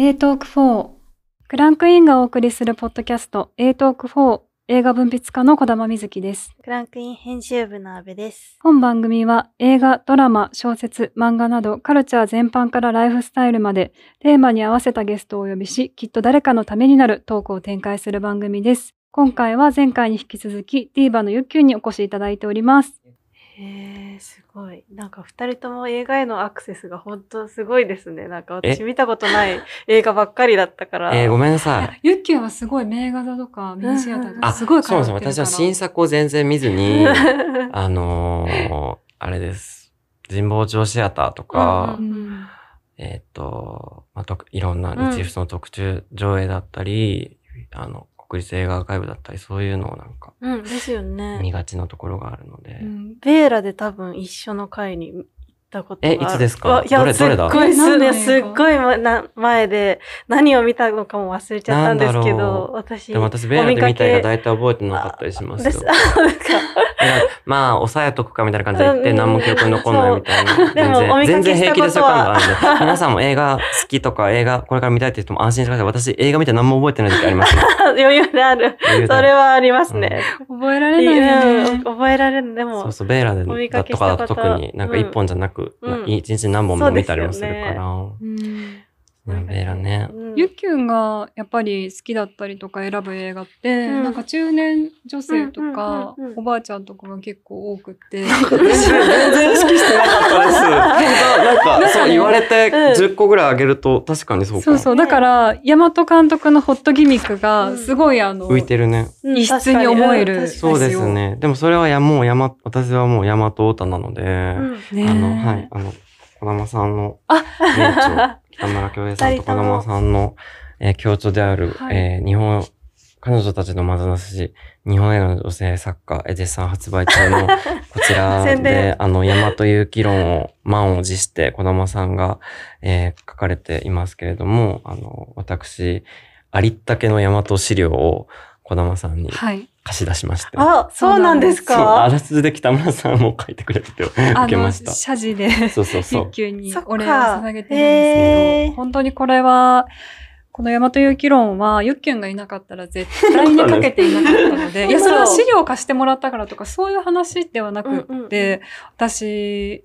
A トーク4クランクインがお送りするポッドキャスト A トーク4映画分泌家の小玉瑞希です。クランクイン編集部の阿部です。本番組は映画、ドラマ、小説、漫画などカルチャー全般からライフスタイルまでテーマに合わせたゲストをお呼びし、きっと誰かのためになるトークを展開する番組です。今回は前回に引き続き TVer のゆっきゅうにお越しいただいております。へえすごいなんか2人とも映画へのアクセスが本当すごいですねなんか私見たことない映画ばっかりだったからえー、ごめんなさいユッキーはすごい名画座とかミニシアターとかすごいっから、そうそう私は新作を全然見ずに あのー、あれです神保町シアターとか、えっ、と、まあ、いろんな日仏の特注上映だったり、うん、あの、国立映画アーカイブだったり、そういうのをなんか、うん、ですよね。見がちなところがあるので。うん、ベーラで多分一緒の回に行ったことえ、いつですかどれどれだすっごい、すっごいな前で、何を見たのかも忘れちゃったんですけど、私。でも私、ベーラで見た映画大体覚えてなかったりしますよ。まあ、抑えとくかみたいな感じで言って、何も記憶に残んないみたいな。全然、全然平気ですよ、感があるんで。皆さんも映画好きとか、映画これから見たいって人も安心してください。私、映画見て何も覚えてない時あります、ね、余裕である。それはありますね。覚えられないね。覚えられない。でも。そうそう、ベーラでだとかだと特に、なんか一本じゃなく、一、日何本も見たりもするから。なんかね、ゆきゅんがやっぱり好きだったりとか選ぶ映画って、うん、なんか中年女性とか、おばあちゃんとかが結構多くて。全然意識してなかったです。なんかそう言われて10個ぐらいあげると確かにそうそうそう。だから、大和監督のホットギミックがすごいあの、浮いてるね。異質に思える。そうですね。でもそれはやもう山、私はもう大和太田なので、あの、はい、あの、小玉さんの、あ、北村京平さんと風間さんの、えー、共著である、はい、えー、日本、彼女たちのまずなし、日本への女性作家、エデさん発売中の、こちらで、あの、山という議論を、満を持して、児玉さんが、えー、書かれていますけれども、あの、私、ありったけの山と資料を、児玉さんに貸し出しまして。はい、あ、そうなんですかあらすじで北村さんも書いてくれてて、受けました。謝辞で、そうそうそう。急にお礼を捧げてるんですけど、本当にこれは、このという議論は、ユッキュンがいなかったら絶対にかけていなかったので、いや、それは資料を貸してもらったからとか、そういう話ではなくって、私、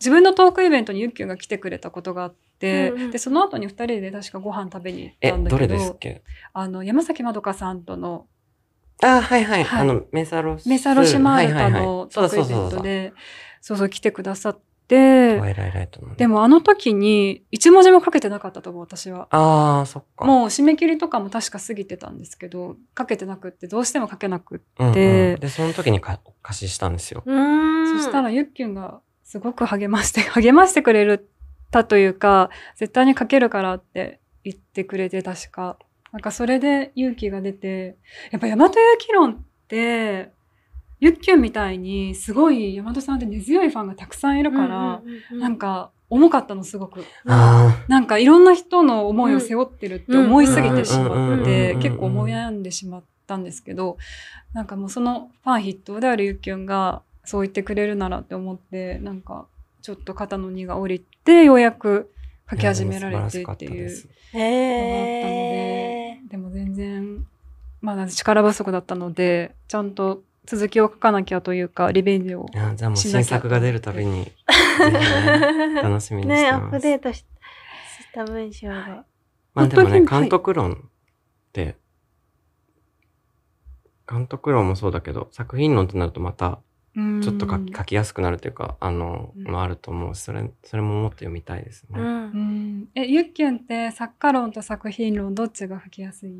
自分のトークイベントにユッキュンが来てくれたことがあっ、うんうん、でその後に2人で確かご飯食べに行ったんだけどあの山崎まどかさんとのあはいはい、はい、あのメサロメサロシマルタのプレゼイントでそうそう来てくださって。でもあの時に1文字も書けてなかったと思う私はあそっかもう締め切りとかも確か過ぎてたんですけど書けてなくってどうしても書けなくって、うんうん、でその時にか貸ししたんですよそしたらゆっきゅんがすごく励まして励ましてくれるたというか、絶対に書けるからって言ってくれて、確か。なんかそれで勇気が出て、やっぱ大和勇気論って、ユッキュンみたいにすごい大和さんって根強いファンがたくさんいるから、なんか重かったのすごく。なんかいろんな人の思いを背負ってるって思いすぎてしまって、結構思い悩んでしまったんですけど、なんかもうそのファン筆頭であるユッキュンがそう言ってくれるならって思って、なんかちょっと肩の荷が下りてようやく書き始められてっていうのがあったので、えー、でも全然まだ力不足だったのでちゃんと続きを書かなきゃというかリベンジをじゃあもう新作が出るたびに、ね、楽しみにしてます。ねアップデートした文章が。まあでもね監督論って、はい、監督論もそうだけど作品論ってなるとまたちょっと書き書きやすくなるというかあの、うん、あると思うそれそれももっと読みたいですね。うん、うん、えゆっきゅんって作家論と作品論どっちが書きやすい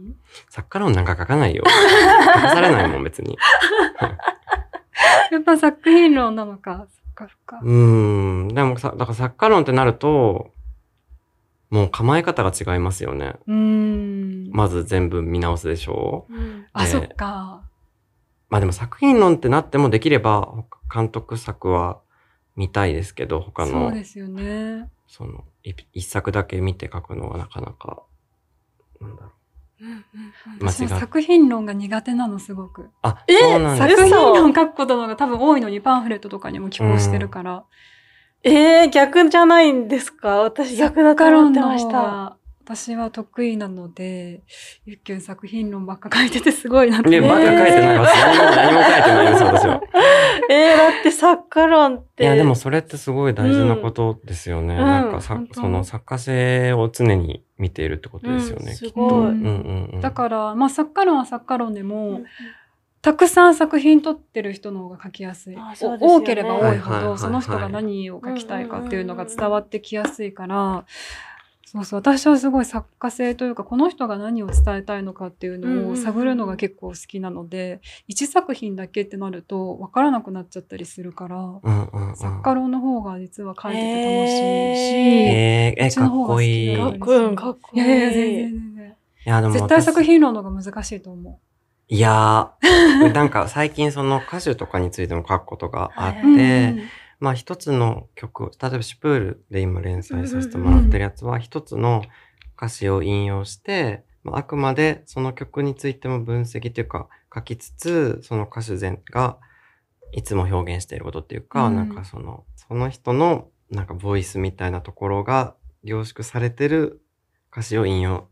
作家論なんか書かないよ 書かされないもん別に。やっぱ作品論なのかそっかそっか。うんでもさだから作家論ってなるともう構え方が違いますよね。うんまず全部見直すでしょう。うん、あ、そっか。まあでも作品論ってなってもできれば、監督作は見たいですけど、他の。そうですよね。その、一作だけ見て書くのはなかなか、なんだろう。うんうん、私も作品論が苦手なのすごく。あ、えー、作品論書くことの方が多分多いのにパンフレットとかにも寄稿してるから。うん、えー、逆じゃないんですか私逆だと思ってました。私は得意なので、ゆっきゅん作品論ばっか書いててすごいなって。ね、ばっか書いてないわ。何も書いてないです、私は。えー、だって作家論って。いや、でもそれってすごい大事なことですよね。うん、なんかさ、うん、その作家性を常に見ているってことですよね、うん、すごい、うんうん。だから、まあ作家論は作家論でも、うんたくさん作品撮ってる人の方が書きやすい。ああね、多ければ多いほど、その人が何を書きたいかっていうのが伝わってきやすいから、そうそう私はすごい作家性というかこの人が何を伝えたいのかっていうのを探るのが結構好きなので、う1作品だけってなると分からなくなっちゃったりするから、うんうんうん、作家論の方が実は書いてて楽しいし、えー、えかっこいい。かっこいい。かっこいい。いやいや全然全然。いやでも絶対作品論の方が難しいと思う。いやー、なんか最近その歌手とかについても書くことがあって、うん、まあ一つの曲例えばシュプールで今連載させてもらってるやつは、一つの歌詞を引用して、まあ、あくまでその曲についても分析というか書きつつ、その歌手全がいつも表現していることっていうか、うん、なんかその、その人のなんかボイスみたいなところが凝縮されてる歌詞を引用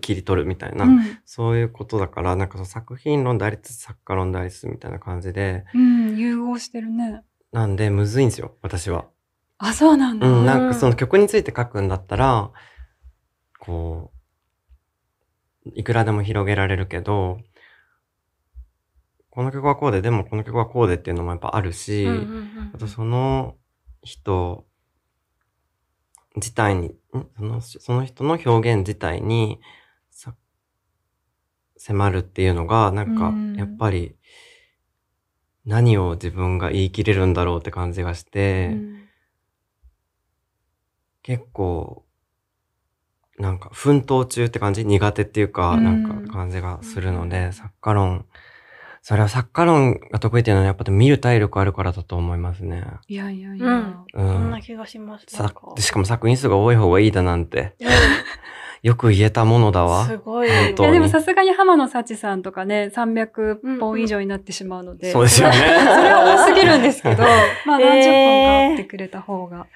切り取るみたいな、うん、そういうことだからなんかその作品論でありつつ作家論でありつつみたいな感じで、うん、融合してるねなんで、むずいんですよ、私は。あ、そうなんだ。うん、なんかその曲について書くんだったら、こう、いくらでも広げられるけど、この曲はこうで、でもこの曲はこうでっていうのもやっぱあるし、うんうんうん、あとその人自体に、そのその人の表現自体に迫るっていうのが、なんかやっぱり何を自分が言い切れるんだろうって感じがして、うん、結構、なんか奮闘中って感じ苦手っていうか、なんか感じがするので、作家論、それは作家論が得意っていうのはやっぱ見る体力あるからだと思いますね。いやいやいや、うん、そんな気がします。しかも作品数が多い方がいいだなんて。よく言えたものだわ。すごい。いやでもさすがに浜野幸さんとかね、300本以上になってしまうので。うん、そうですよね。それは多すぎるんですけど、まあ何十本かあってくれた方が。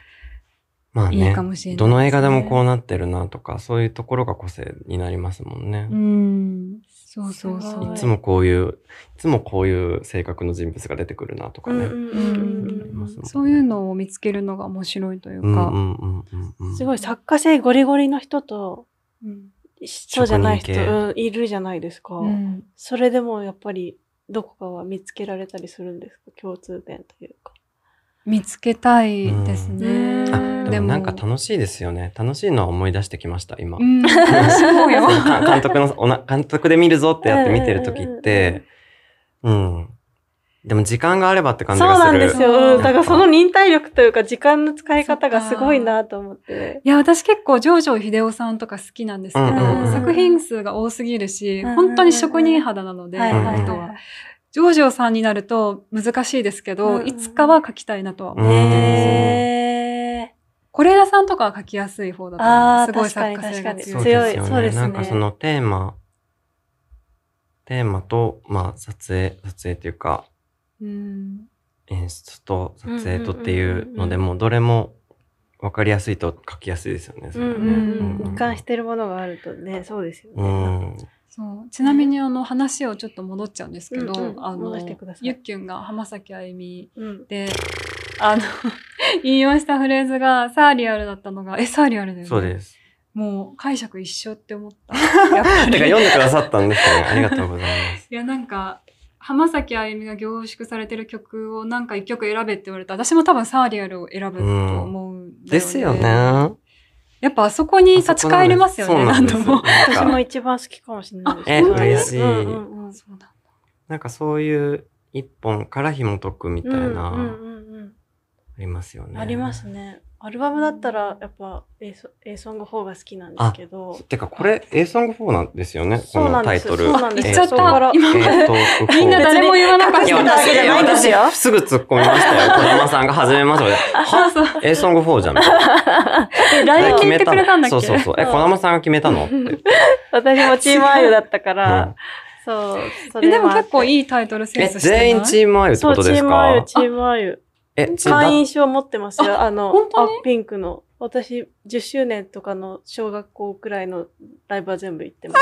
まあいいかもしれない、ね、どの映画でもこうなってるなとか、そういうところが個性になりますもんね。うん。そうそうそう。いつもこういう、いつもこういう性格の人物が出てくるなとかね。そういうのを見つけるのが面白いというか。すごい作家性ゴリゴリの人と、そうじゃない人、うん、いるじゃないですか、うん、それでもやっぱりどこかは見つけられたりするんですか共通点というか見つけたいですね、うん、でもなんか楽しいですよね楽しいのは思い出してきました今、うん、そうよ 監督のおな監督で見るぞってやって見てる時って、うんでも時間があればって感じがするそうなんですよ。だからその忍耐力というか時間の使い方がすごいなと思って。いや、私結構上条秀夫さんとか好きなんですけど、うんうん、作品数が多すぎるし、本当に職人肌なので、うんうん、人は。ジョージョさんになると難しいですけど、うん、いつかは書きたいなとは思ってます。えー、是枝さんとかは書きやすい方だと思ますごい作家性が強い。強い。そうですね。なんかそのテーマ、テーマと、まあ撮影、撮影というか、演出と撮影とっていうのでもどれも分かりやすいと書きやすいですよね。それ一貫してるものがあるとねそうですよね。そうちなみにあの話をちょっと戻っちゃうんですけど、あのゆっきゅんが浜崎あゆみで、うん、あの引用 したフレーズが「サーリアル」だったのが「えサーリアルだよね」そうですもう解釈一緒って思った。やってか読んでくださったんですね。ありがとうございます。いやなんか浜崎あゆみが凝縮されてる曲をなんか一曲選べって言われた私も多分サーリアルを選ぶと思うん、ねうん、ですよね。やっぱあそこに立ち返りますよね、何度も。私も一番好きかもしれないです。え、嬉しい。なんかそういう一本から紐解くみたいな。ありますよね。ありますね。アルバムだったら、やっぱ A、A ソング4が好きなんですけど。てか、これ、A ソング4なんですよね、このタイトル。そうなんです。言っちゃった。今まで。みんな誰も言わなかったわけじゃないですよ。すぐ突っ込みましたよ。小玉さんが始めましたで。は ?A ソング4じゃん。え、LINE 決言ってくれたんだっけそうそうそう。え、小玉さんが決めたの私もチームアイドだったから。そう。でも結構いいタイトルセンスして全員チームアイドってことですかチームアイド、チームアイえ、会員証持ってますよ。あの、ピンクの。私10周年とかの小学校くらいのライブは全部行ってまし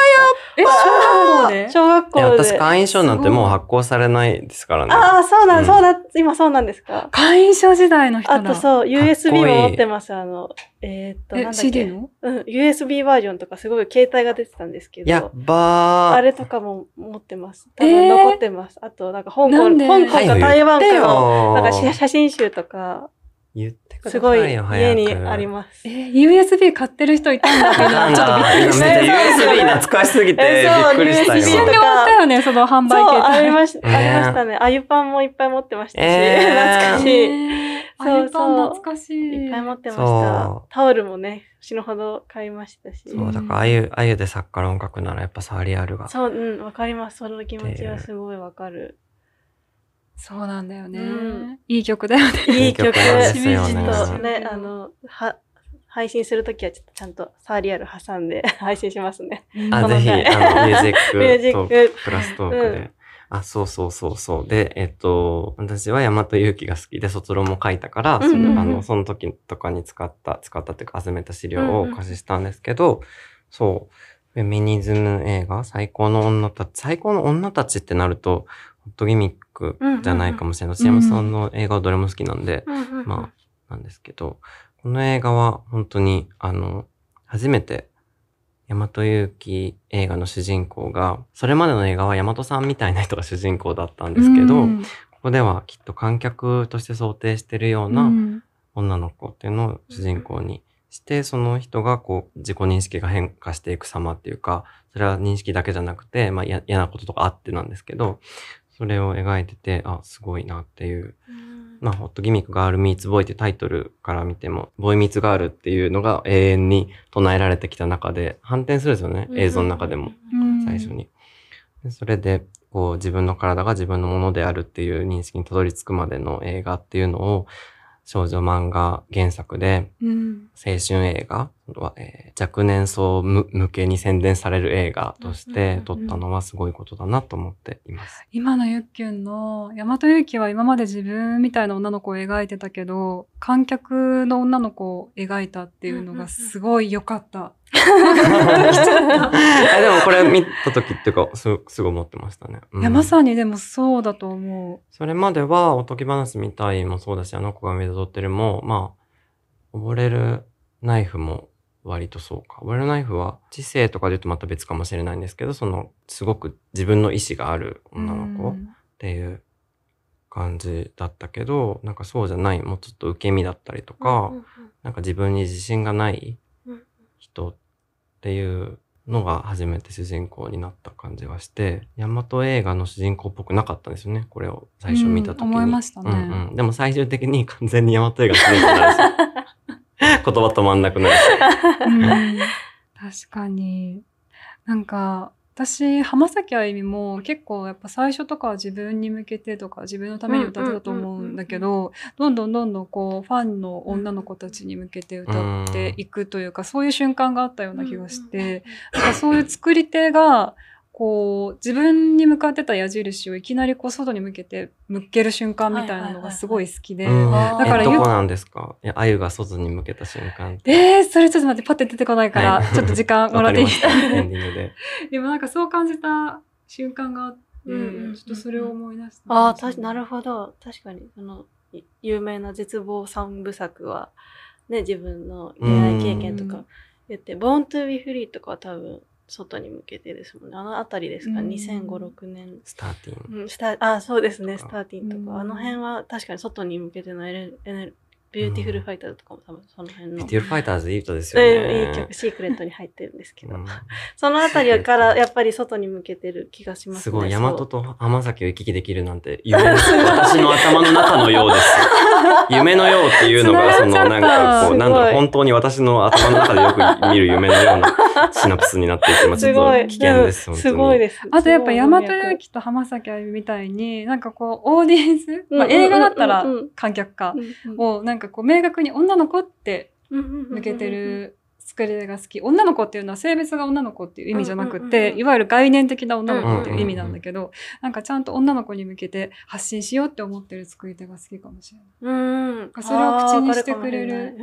た。え、小学校で小学校で。私会員証なんてもう発行されないですからね。ああ、そうなん、うん、そうだ、今そうなんですか。会員証時代の人あとそう、USB も持ってます。いいあの、えー、っと、なんだっけ。のうん、USB バージョンとかすごい携帯が出てたんですけど。やっばー。あれとかも持ってます。多分残ってます。えー、あと、なんか香港、香港か台湾かの、なんか写真集とか。言ってくださいすごい家にあります。えー、USB 買ってる人いたんだけど、ちょっとびっくりした。USB 懐かしすぎて、びっくりしたよ。一瞬で終わったよね、その販売系ありました、ありましたね。あゆパンもいっぱい持ってましたし、懐かしい。そうそう懐かしい。いっぱい持ってました。タオルもね、死ぬほど買いましたし。そう、だからあゆ、あゆでサッカの音楽ならやっぱーリアルが。そう、うん、わかります。その気持ちはすごいわかる。そうなんだよね、うん、いい曲だよね。いい曲ですよね。とね、あの、は、配信するときはちょっとちゃんとサーリアル挟んで 配信しますね。あ、ぜひ、あの、ミュージックューク、プラストークで。うんあ、そうそうそうそう。で、えっと、私は山と勇気が好きで卒論も書いたから、そのあのその時とかに使った、使ったっていうか集めた資料をお貸ししたんですけど、うんうん、そう、フェミニズム映画、最高の女たち、最高の女たちってなると、ホットギミックじゃないかもしれない。杉、山、さんの映画はどれも好きなんで、うんうんうん、まあ、なんですけど、この映画は本当に、あの、初めて、大和勇気映画の主人公が、それまでの映画は大和さんみたいな人が主人公だったんですけど、うん、ここではきっと観客として想定してるような女の子っていうのを主人公にして、その人がこう自己認識が変化していく様っていうか、それは認識だけじゃなくて、まあ、嫌なこととかあってなんですけど、それを描いてて、あ、すごいなっていう。まあ、ホットギミックガールミーツボーイってタイトルから見ても、ボーイミーツガールっていうのが永遠に唱えられてきた中で、反転するんですよね。映像の中でも、最初に。それで、こう、自分の体が自分のものであるっていう認識にたどり着くまでの映画っていうのを、少女漫画原作で、うん、青春映画は、えー、若年層向けに宣伝される映画として撮ったのはすごいことだなと思っています。今のゆっきゅんの、大和ゆきは今まで自分みたいな女の子を描いてたけど、観客の女の子を描いたっていうのがすごい良かった。でもこれ見た時っていうかすごい思ってましたね、うん、いやまさにでもそうだと思うそれまでは「おとぎ話みたい」もそうだし「あの子が目取ってるも」まあ「溺れるナイフ」も割とそうか溺れるナイフは知性とかで言うとまた別かもしれないんですけどそのすごく自分の意志がある女の子っていう感じだったけど、うん、なんかそうじゃないもうちょっと受け身だったりとか、うんうんうん、なんか自分に自信がない人ってっていうのが初めて主人公になった感じがして、大和映画の主人公っぽくなかったんですよね、これを最初見た時に。うん、思いましたね、うんうん。でも最終的に完全に大和映画主人公になるし、言葉止まんなくなるし。確かに。なんか、私浜崎あゆみも結構やっぱ最初とかは自分に向けてとか自分のために歌ってたと思うんだけどどんどんどんどんこうファンの女の子たちに向けて歌っていくというかそういう瞬間があったような気がして、なんかそういう作り手がこう自分に向かってた矢印をいきなりこう外に向けて向ける瞬間みたいなのがすごい好きで、はいはいはいはい、だからどこなんですかあゆが外に向けた瞬間えー、それちょっと待ってパッて出てこないから、はい、ちょっと時間もらっていいで でもなんかそう感じた瞬間があって、うん、ちょっとそれを思い出した、ね、ああなるほど確かにその有名な絶望三部作はね自分の恋愛経験とか言って「ボーン・トゥ・ビ・フリー」とかは多分外に向けてですもんねあの辺りですか、うん、2005、6年スターティン、うん、スタあそうですねスターティンとか、うん、あの辺は確かに外に向けてのエネエネビューティフルファイターズとかも多分その辺の。ビューティフルファイターズいい歌ですよね。いい曲、シークレットに入ってるんですけど。うん、その辺りからやっぱり外に向けてる気がしますね。すごい、大和と浜崎を行き来できるなんて夢です。私の頭の中のようです。夢のようっていうのが、そのなんかこう、なんだろう、本当に私の頭の中でよく見る夢のようなシナプスになっていきます。すごい。危険です。すすごいです。あとやっぱ山田裕貴と浜崎あゆみみたいに、なんかこう、オーディエンス、まあ、映画だったら観客か、をなんかこう、明確に女の子って向けてる。作り手が好き女の子っていうのは性別が女の子っていう意味じゃなくて、いわゆる概念的な女の子っていう意味なんだけど、なんかちゃんと女の子に向けて発信しようって思ってる作り手が好きかもしれない、うん、それを口にしてくれる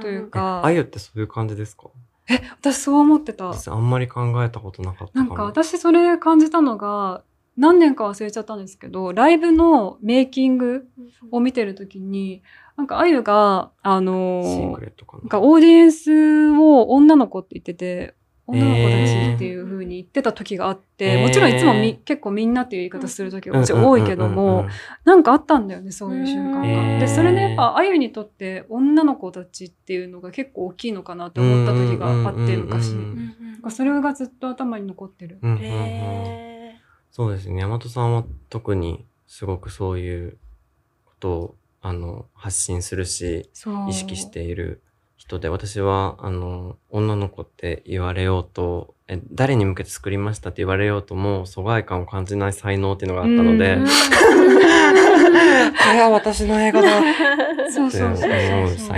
というかあゆってそういう感じですかえ私そう思ってたあんまり考えたことなかったなんか私それ感じたのが何年か忘れちゃったんですけどライブのメイキングを見てる時になんかあゆがあのなんかオーディエンスを女の子って言ってて女の子たちっていうふうに言ってた時があって、えー、もちろんいつもみ結構みんなっていう言い方する時が多いけども、なんかあったんだよね、そういう瞬間が。えー、で、それでやっぱ、あゆにとって女の子たちっていうのが結構大きいのかなって思った時があって、昔。それがずっと頭に残ってる。うんうんうんえー、そうですね、大和さんは特にすごくそういうことを、あの、発信するし、意識している。人で、私は、あの、女の子って言われようと、え誰に向けて作りましたって言われようとも、疎外感を感じない才能っていうのがあったので、これは私の映画だ思 う才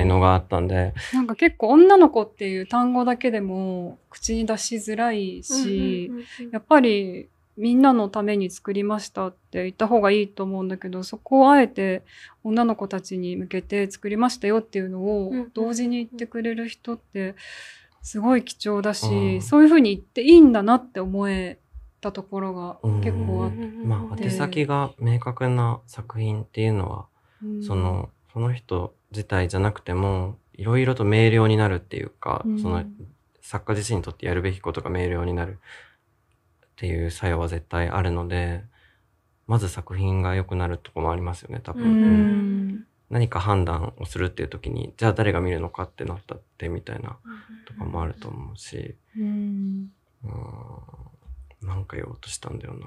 能があったんで。なんか結構女の子っていう単語だけでも口に出しづらいし、やっぱりみんなのために作りましたって言った方がいいと思うんだけどそこをあえて女の子たちに向けて作りましたよっていうのを同時に言ってくれる人ってすごい貴重だし、うん、そういうふうに言っていいんだなって思えたところが結構あって、まあ、宛先が明確な作品っていうのは、うん、そのその人自体じゃなくてもいろいろと明瞭になるっていうか、その作家自身にとってやるべきことが明瞭になるっていう作用は絶対あるので、まず作品が良くなるとこもありますよね、多分。うん何か判断をするっていう時に、じゃあ誰が見るのかってなったってみたいなとかもあると思うし、うん、うんなんか言おうとしたんだよな。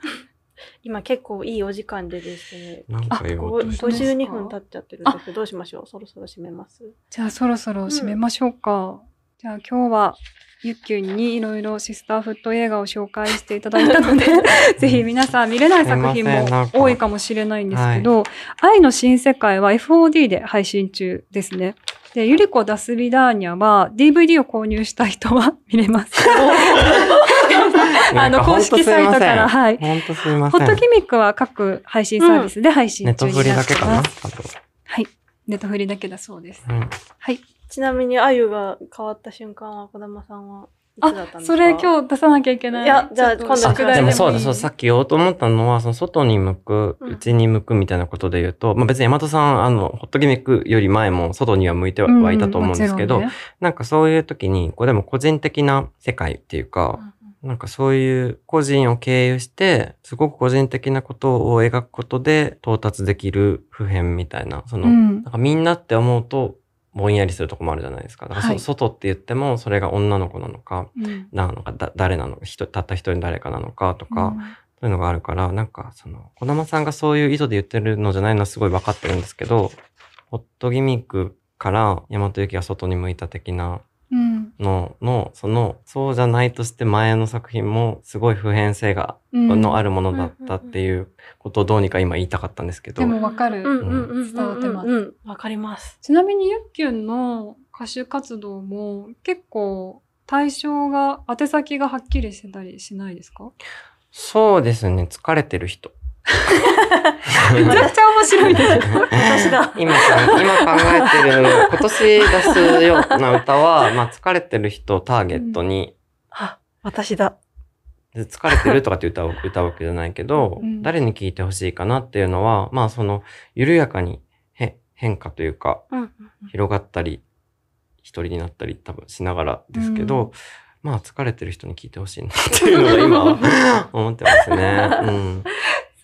今結構いいお時間でですね。なんか言おうと52分経っちゃってるんですけど、どうしましょうそろそろ締めます。じゃあそろそろ締めましょうか。うんじゃあ今日はゆっきゅんにいろいろシスターフット映画を紹介していただいたので ぜひ皆さん見れない作品も多いかもしれないんですけど、はい、愛の新世界は FOD で配信中ですね。で、ゆりこダスリダーニャは DVD を購入した人は見れます。あの、公式サイトから、はい。すみません。ホットギミックは各配信サービスで配信中になってます。ネットフリだけかなはい。ネットフリだけだそうです。うん、はい。ちなみに、あゆが変わった瞬間は、小玉さんはいだったんですかそれ今日出さなきゃいけない。いや、じゃあ今度宿題でもそうだ、そう、さっき言おうと思ったのは、その外に向く、内に向くみたいなことで言うと、うん、まあ別に山本さん、あの、ホットギミックより前も外には向いてはいたと思うんですけど、うんうんね、なんかそういう時に、これも個人的な世界っていうか、うん、なんかそういう個人を経由して、すごく個人的なことを描くことで到達できる普遍みたいな、その、うん、なんかみんなって思うと、ぼんやりするとこもあるじゃないですか。だから、はい、外って言っても、それが女の子なのか、うん、なのか、誰なのか、人、たった一人誰かなのかとか、うん、そういうのがあるから、なんか、その、児玉さんがそういう意図で言ってるのじゃないのはすごい分かってるんですけど、ホットギミックから、大和由が外に向いた的なのうん、のそのそうじゃないとして前の作品もすごい普遍性が、うん、のあるものだったっていうことをどうにか今言いたかったんですけどでもわかる、伝わってますわ、かりますちなみにゆっきゅんの歌手活動も結構対象が宛先がはっきりしてたりしないですかそうですね疲れてる人 めちゃくちゃ面白いです。私だ今今考えてる今年出すような歌は、まあ、疲れてる人をターゲットに、うん、私だ疲れてるとかって歌歌うわけじゃないけど、うん、誰に聞いてほしいかなっていうのはまあその緩やかに変化というか、広がったり一人になったり多分しながらですけど、まあ疲れてる人に聞いてほしいなっていうのが今 思ってますね。うん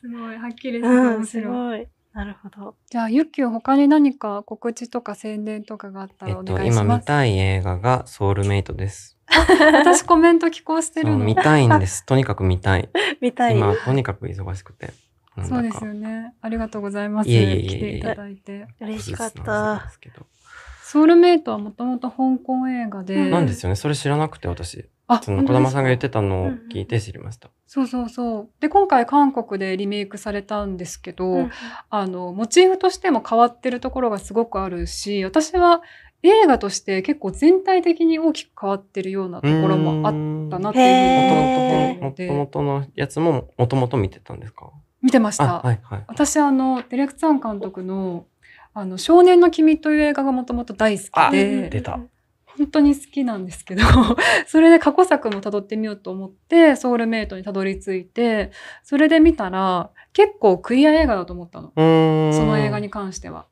すごいはっきりして面白い。なるほど。じゃあ、ゆっきゅう他に何か告知とか宣伝とかがあったらお願いします。えっと、今見たい映画がソウルメイトです。私コメント寄稿してるの見たいんです。とにかく見たい。見たい。今、とにかく忙しくて。そうですよね。ありがとうございます。いえいえいえ来ていただいて。嬉しかった。ソウルメイトはもともと香港映画で。なんですよね。それ知らなくて、私。その児玉さんが言ってたのを聞いて知りました。そうそうそう。で、今回韓国でリメイクされたんですけど、うん、あの、モチーフとしても変わってるところがすごくあるし、私は映画として結構全体的に大きく変わってるようなところもあったなっていうもともとのやつももともと見てたんですか見てました。はいはい、私、あの、ディレクタン監督の、あの、少年の君という映画がもともと大好きで。出た。本当に好きなんですけど それで過去作もたどってみようと思ってソウルメイトにたどり着いてそれで見たら結構クイア映画だと思ったのその映画に関しては。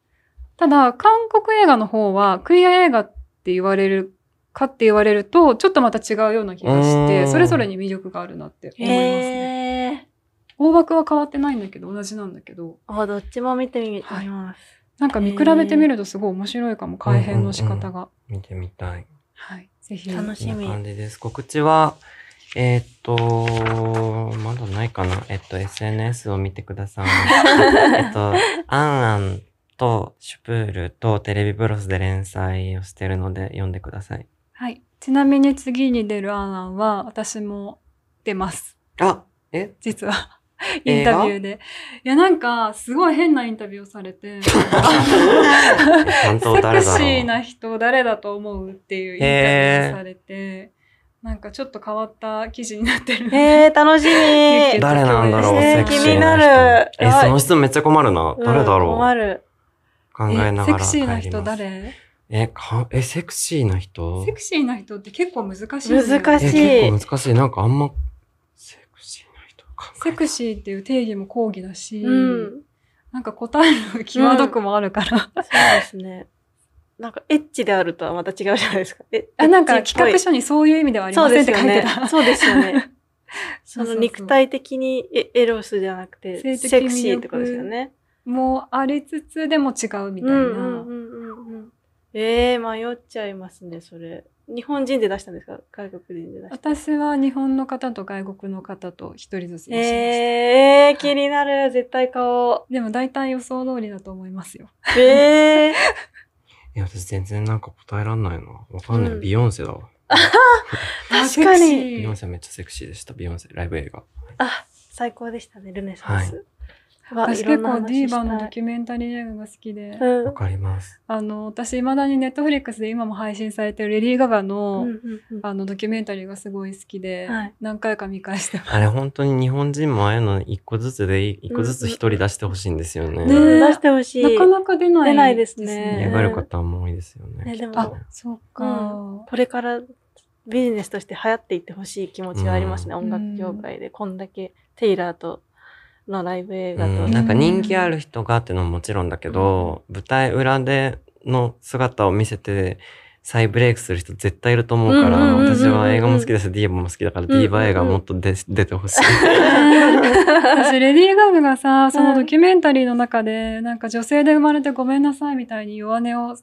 ただ韓国映画の方はクイア映画って言われるかって言われるとちょっとまた違うような気がしてそれぞれに魅力があるなって思いますね。大枠は変わってないんだけど同じなんだけど。あどっちも見てみ,、ます。なんか見比べてみるとすごい面白いかも、改変の仕方が。うんうんうん、見てみたい。はい。ぜひ。楽しみ。感じです。告知は、えー、っと、まだないかな。えっと、SNS を見てください。えっと、あんあんとシュプールとテレビブロスで連載をしてるので読んでください。はい。ちなみに次に出るあんあんは私も出ます。あえ実は。インタビューで。いや、なんか、すごい変なインタビューをされて、セクシーな人誰だと思うっていうインタビューをされて、なんかちょっと変わった記事になってる。ええ、楽しみ。誰なんだろう、セクシー気になる。え、その質問めっちゃ困るな。誰だろう。困る。考えながらセクシーな人誰え、か、え、セクシーな人セクシーな人って結構難しい、難しい。結構難しい。なんかあんまセクシーっていう定義も講義だし、うん、なんか答えの際どくもあるから、うん、そうですね。なんか、エッチであるとはまた違うじゃないですか。えあなんか、企画書にそういう意味ではありませんって書いてた。そうですよね。その肉体的にエロスじゃなくて、セクシーってことですよね。もうありつつでも違うみたいな。ええー、迷っちゃいますね、それ。日本人で出したんですか外国人で出した私は日本の方と外国の方と一人ずつ出しました。えー、気になる。絶対顔。でも大体予想通りだと思いますよ。えー。いや、私全然なんか答えらんないな。わかんない。うんビヨンセだわ。確かに。ビヨンセめっちゃセクシーでした。ビヨンセ、ライブ映画。あ、最高でしたね、ルネサンス。は私結構ディーバのドキュメンタリー映画が好きで、わ、かります。あの私いまだにネットフリックスで今も配信されてるレディー・ガガの、うんうんうん、あのドキュメンタリーがすごい好きで、はい、何回か見返してあれ本当に日本人もああいうの一個ずつで一個ずつ一人出してほしいんですよね。うんうん、ね出してほしい。なかなか出ない、出ないですね。嫌がる方も多いですよね。ねでもあそうか、うん、これからビジネスとして流行っていってほしい気持ちがありますね、音楽業界でこんだけテイラーと。のライブ映画と、うん、なんか人気ある人がってのももちろんだけど、うん、舞台裏での姿を見せて再ブレイクする人絶対いると思うから、私は映画も好きだし、ディーバも好きだから、ディーバ映画もっと出,、出てほしい。私、レディー・ガムがさ、そのドキュメンタリーの中で、なんか女性で生まれてごめんなさいみたいに弱音を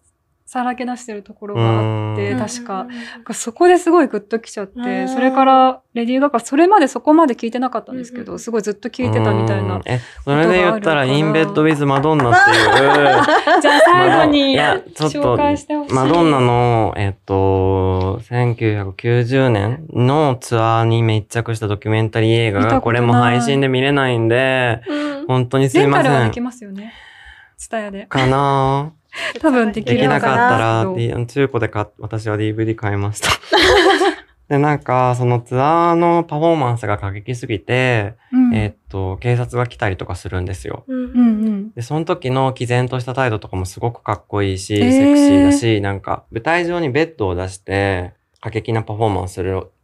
さらけ出してるところがあって、確か。そこですごいグッときちゃって、それから、レディー・ガガ、それまでそこまで聞いてなかったんですけど、すごいずっと聞いてたみたいな。え、それで言ったら、インベッド・ウィズ・マドンナっていう。じゃあ最後に、紹介してほしい。マドンナの、えっと、1990年のツアーに密着したドキュメンタリー映画が、これも配信で見れないんで、本当にすいません。レンタルはできますよね。ツタヤで。かなぁ。多分できなかったら、中古で買私は DVD 買いました。で、なんか、そのツアーのパフォーマンスが過激すぎて、うん、えー、っと、警察が来たりとかするんですよ。うんうんうん、で、その時の毅然とした態度とかもすごくかっこいいし、えー、セクシーだし、なんか、舞台上にベッドを出して、過激なパフォーマンス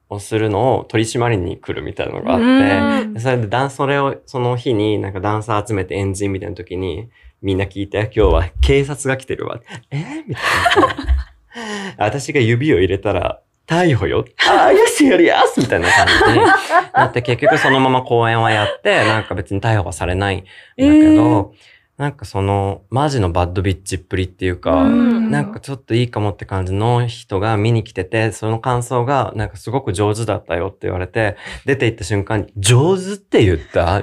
をするのを取り締まりに来るみたいなのがあって、それでダンそれをその日になんかダンサー集めてエンジンみたいな時にみんな聞いて、今日は警察が来てるわ。えー、みたいな。私が指を入れたら、逮捕よ。ああ、よしよりやすみたいな感じになって、結局そのまま公演はやって、なんか別に逮捕はされないんだけど、えーなんかその、マジのバッドビッチっぷりっていうか、なんかちょっといいかもって感じの人が見に来てて、その感想が、なんかすごく上手だったよって言われて、出て行った瞬間に、上手って言った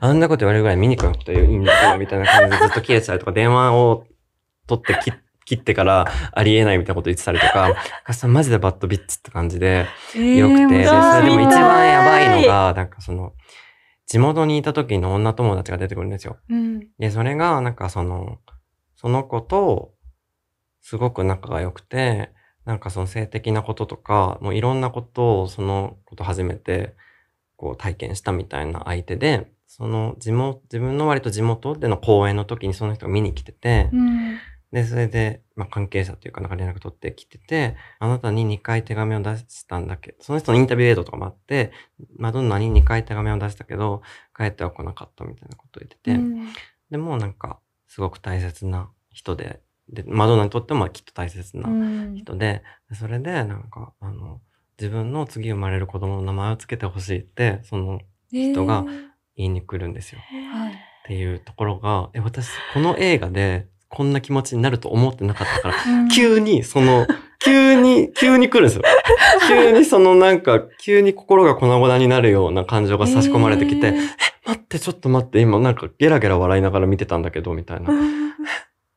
あんなこと言われるぐらい見に来なこといいんだけど、みたいな感じでずっと切れちゃうとか、電話を取って切って、切ってからありえないみたいなこと言ってたりとか、かさんマジでバッドビッチって感じで、よくて、それでも一番やばいのが、なんかその、地元にいた時の女友達が出てくるんですよ。うん、で、それが、なんかその、その子と、すごく仲が良くて、なんかその性的なこととか、もういろんなことをその子と初めて、こう体験したみたいな相手で、その地元、自分の割と地元での公演の時にその人が見に来てて、うんで、それで、まあ、関係者というか、なんか連絡取ってきてて、あなたに2回手紙を出したんだけど、その人のインタビュー映像とかもあって、マドンナに2回手紙を出したけど、帰っては来なかったみたいなことを言ってて、うん、でもなんか、すごく大切な人で、で、マドンナにとってもきっと大切な人で、うん、それで、なんか、あの、自分の次生まれる子供の名前を付けてほしいって、その人が言いに来るんですよ。えー、っていうところが、え、私、この映画で、こんな気持ちになると思ってなかったから、急にその、急に、急に来るんですよ。急にそのなんか、急に心が粉々になるような感情が差し込まれてきて、えー、待って、ちょっと待って、今なんかゲラゲラ笑いながら見てたんだけど、みたいな。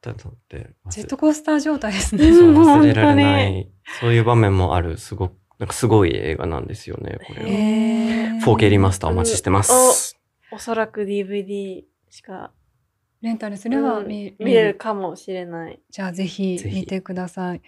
ジェットコースター状態ですね。そう、忘れられない。そういう場面もある、すごく、なんかすごい映画なんですよね、これは。4K リマスターお待ちしてます。おそらく DVD しかレンタルすれば見うん、見れるかもしれない。じゃあぜひ見てください。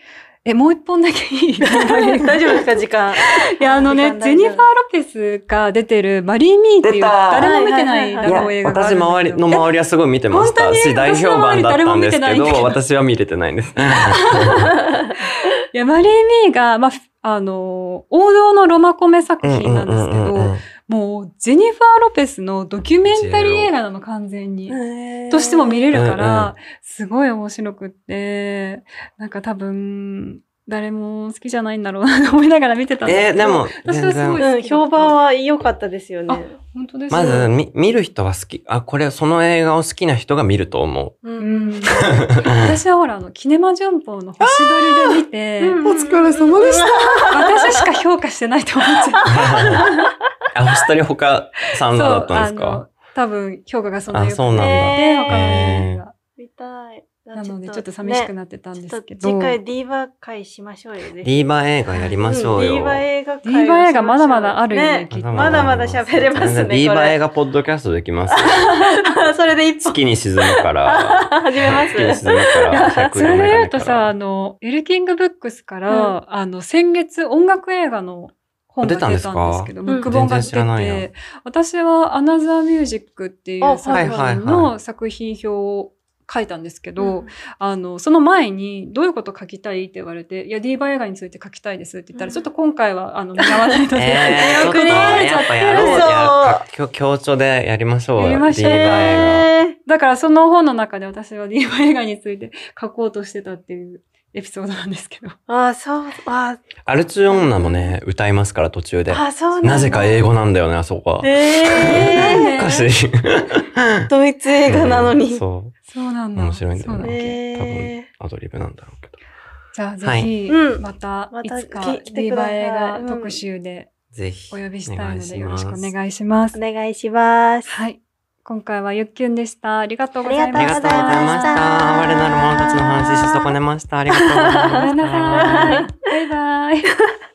え、もう一本だけいい 大丈夫ですか時間。いや、あのね、ジェニファー・ロペスが出てるマリー・ミーっていう誰も見てない映画が私周りの周りはすごい見てました。し、大評判だったんですけど、私は見れてないんです。いや、マリー・ミーが、まあ、あの、王道のロマコメ作品なんですけど、もうジェニファー・ロペスのドキュメンタリー映画なの完全に。としても見れるから、すごい面白くって、なんか多分、誰も好きじゃないんだろうなと思いながら見てたんですけど。えー、でも、私はすごい、うん、評判は良かったですよね。本当です、まず見、見る人は好き。あ、これ、その映画を好きな人が見ると思う。うん。私はほら、あの、キネマ旬報の星撮りで見て、お疲れ様でした。私しか評価してないと思っちゃった。あ、星撮り他さんだったんですか多分、評価がそんなに良くて、他の映画。見たい。なのでちょっと寂しくなってたんですけど。ね、次回ディーバー会しましょうよ、ね。ディーバー映画やりましょうよ。うん、ディーバー映画会。ディーバー映画まだまだあるよね。ねまだまだ喋れますね。ディーバー映画ポッドキャストできます。それで一本。月に沈むから。始めます。月に沈むから。それで言うとさ、あの、エルキングブックスから、うん、あの、先月音楽映画の本が出たんですけど、ブック本が出て、私はアナザーミュージックっていう作品の作品表を書いたんですけど、うん、あのその前にどういうこと書きたいって言われて「いやディーバ映画について書きたいです」って言ったら、うん、ちょっと今回はあの見合わないので、えー、れちゃってるぞ強調でやりましょうやりましょう、だからその本の中で私はディーバ映画について書こうとしてたっていうエピソードなんですけど。ああ、そう、あアルチ女もね、歌いますから途中で。あそうなぜか英語なんだよね、あそこは。ええー、おかしい。ドイツ映画なのに。そう。そうなんだ。面白いんだよね。多分アドリブなんだろうけど。じゃあぜひ、また、いつか、リバエが特集で、ぜひ、お呼びしたいので、よろしくお願いします。お願いします。はい。今回はゆっきゅんでした。ありがとうございました。ありがとうございました。我なる者たちの話し損ねました。ありがとうございました。バイバイ。